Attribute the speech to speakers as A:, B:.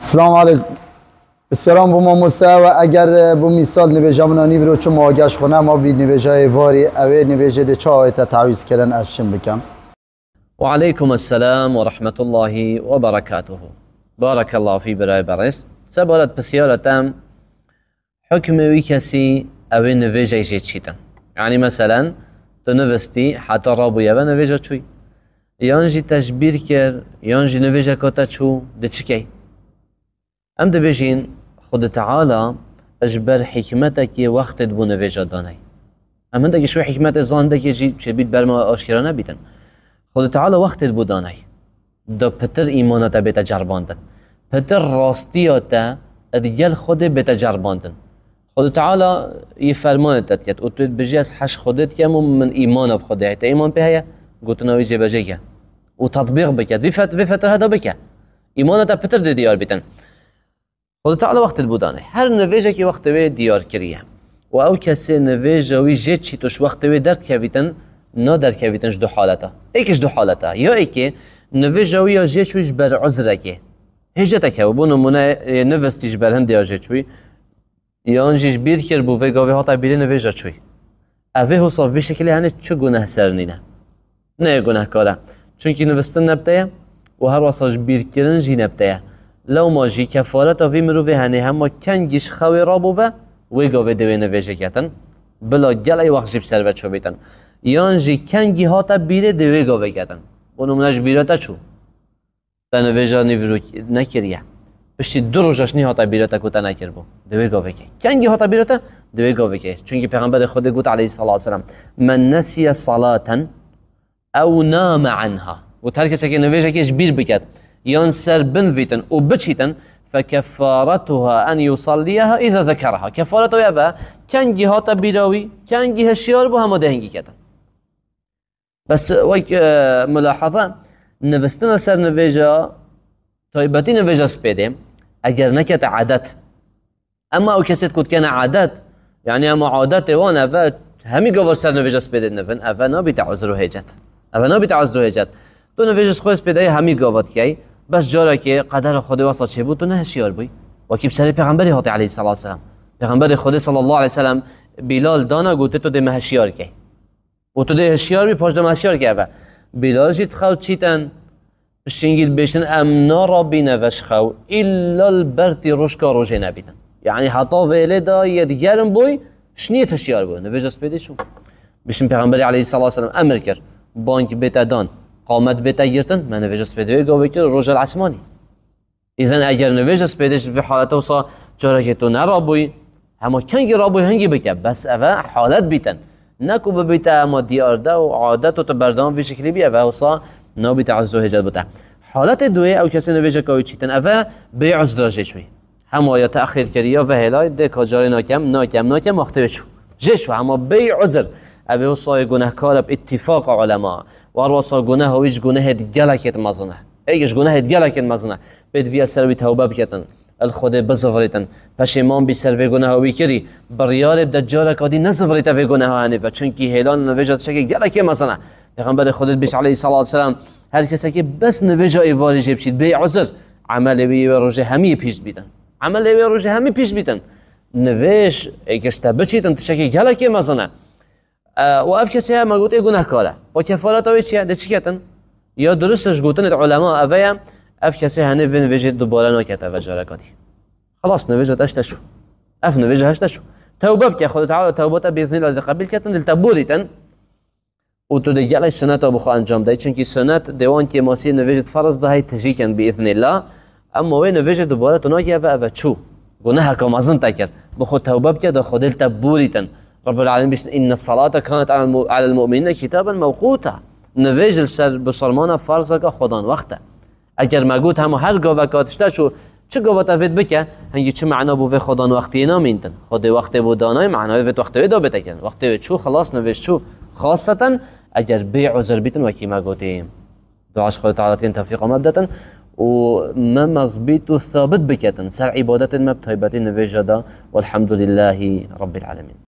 A: سلام علیکم ما ما و اگر بو مثال نویجه منانی رو ما ماگش خونه ما بی نویجه واری اوه نویجه ده چه آیت تعویز کردن شم بکم و علیکم السلام و رحمت الله و برکاته بارک الله فی برای برست سبارت پسیارتم حکم وی کسی اوه نویجه چی چیتن یعنی مثلا تو نوستی حتی را یوه نویجه چوی یانجی تشبیر کرد یانجی نویجه کتا چو ده چکی ام دبیجین خود تعالی اجبر حکمت که وقت بو نویجا دانه ام هنده که شوی حکمت زانده که جی چه بید برما آشکرا نبیدن خود تعالی وقت بو دانه دا پتر ایمانت بیت جرباندن پتر راستیات ادیل خود بیت جرباندن خود تعالى يفرمان تتيت وتد بجاس حش خدت يم من ايمان بخدها تا ايمان بها قلت ناوي جبجيه وتطبيق بك في فتره هذا بك ايمانك بتر ديار بتن خدا تعالی وقت بودانه هر نویجه که وقت به دیار کریه و او کسی نویجه وی جه چی توش وقت به درد کویتن نا درد کویتنش دو حالتا ایکش دو حالتا یا ایکی نویجه وی یا جه چویش بر عذره که تکه و بو نمونه نوستیش بر هندی ها جه چوی یا انجیش بیر کر بو وی گاوی حتا بیر نویجه چوی اوه حساب وی شکلی هنه چو گناه سر نینه نه گناه کاره چونکی نوستن نبتایه و هر واساش بیر کرن جی نبتایه لو لەو مۆژی کەفۆرەتەوی مرۆڤێ هەنێ هەموو کەنگیش و ڕابووە وی گۆێ دەوێنە وێژێکەتن بڵۆ گەڵی وەخشیب سەربەت چۆبێتن یانژی کەنگی هاتە بیرێ دەوێ گۆێکەتن بۆ نمونەش بیرەتە چوو تەنەێژانی نەکردە پشتی دو ڕۆژەشنی هاتە بیرەتە کوتە نکرد بوو دوێ گۆێکی کەنگی تا دوی دوێ گۆێکی چونکی پێغمبەر خود گوت عليهەی سەڵاتسلام من نسی سەڵاتەن او نام عنها و که نویجه کیش بیر بکات. ينسر بنفيتن وبتشيتن فكفارتها أن يصليها إذا ذكرها كفارتها يفا كان جهة بيداوي كان جهة شيار بها مدهنجي كتن بس ويك آه، ملاحظة نفستنا سر نویجا تایبەتی نوێژەس سبيدي أجر نكت عادات أما أو كسيت کوت كان عادەت يعني أما عادەت وانا فات هەمی گەوە سر نوێژەس پێدێت نبن ئەە نبی تا عزر و هێجت ئەە نبی تا عزر و هێجت تو نوێژ خۆست بس جاره که قدر خدا واسه چه بود تو نه هشیار بوی و کی بسر پیغمبر حاطی علیه الصلاه سلام پیغمبر خدا صلی الله علیه وسلم بلال دانا گوته تو ده مهشیار که و تو ده هشیار بی پاش ده مهشیار که اوه بلال جیت خو چیتن شنگید بیشتن امنا ربی نوش خو الا البرتی روشکا روشه نبیدن یعنی حتا ویله دا ید گرم بوی شنیت هشیار بوی نویج اس شو بیشتن پیغمبر علیه الصلاه سلام امر کرد بانک بیت قامت بیت من نویج پیدا گاوی که روز العثمانی ایزن اگر نویجس پیدش به حالت اوسا چرا که تو بوی هما کنگی بوی هنگی بکه بس او حالت بیتن نکو ببیت اما دیارده و عادت و تو بردام به شکلی بی او اوسا بیت عز و هجت بوده حالت دوی او کسی نویج کاوی چیتن بی به عذر جشوی هما یا تأخیر کریا و هلای ده کاجار ناکم ناکم ناکم مخته چو جشو هما بی عذر اتفاق علما و سای گونەکارە گناه و وارڕاستە گونەهەویش گونەهێت گەلەکێت مەزنە ئەیگەش گونەهێت گەلەکێت مەزنە پێت ویە سروی توبه بکتن ئەل خودێ بزڕێتن پشیمان بی سەرێ گونەهەوی کردی بڕیارێ دەجارە کادی نەزڕێتە و چون چونکی هێلان نوجات شکی گەلەکێ مزنه پیغمبر خودت بش عليه صلوات سلام هر بس کەسەکی بەس نوێژە ئیواری ژێبشید عذر عمل عملەوی و روزه همی پیش بیدن. عمل و ڕژێ همی پیش بیدن. نویش ئەگەشتا بچیتن شکی گەلەکێ مزنه آه، و کسی هم مگوت ای گناه کاره با کفارت اوی چیه ده چی کتن یا درستش گوتن علما اوی هم اف کسی هنه وین ویجه دوباره نکت اوی جارکاتی خلاص نویجه دشتشو اف نویجه هشتشو توبه بك يا خود تعالى توبة بإذن الله إذا قبل كتن التبوري تن وتدجع لي سنة أبو خان جام داي چونكي سنة ديوان كي ماسي نوجد فرض ده هاي تجيكا بإذن الله أما وين نوجد دبارة تناكي أفا أفا چو گناه كما زن بخود توبة بك دا خود التبوري تن رب العالمين بيش إن الصلاة كانت على على المؤمنين كتابا موقوتا نویجل سر بسلمان فرض که خودان وقته اگر مگوت همو هر گاوه کاتشته شو چه گاوه تفید بکه هنگی چه معنا بو خودان وقتی نامینتن خود وقت بو دانای معنای وقت وقتی دا وقت وقتی چو خلاص نویش چو خاصتا اگر بی عذر بیتن وکی مگوتیم دعاش خود تعالی تین توفیق مبدتن و ما مضبيط ثابت بكتن سر عبادت ما بتهيبتين دا والحمد لله رب العالمين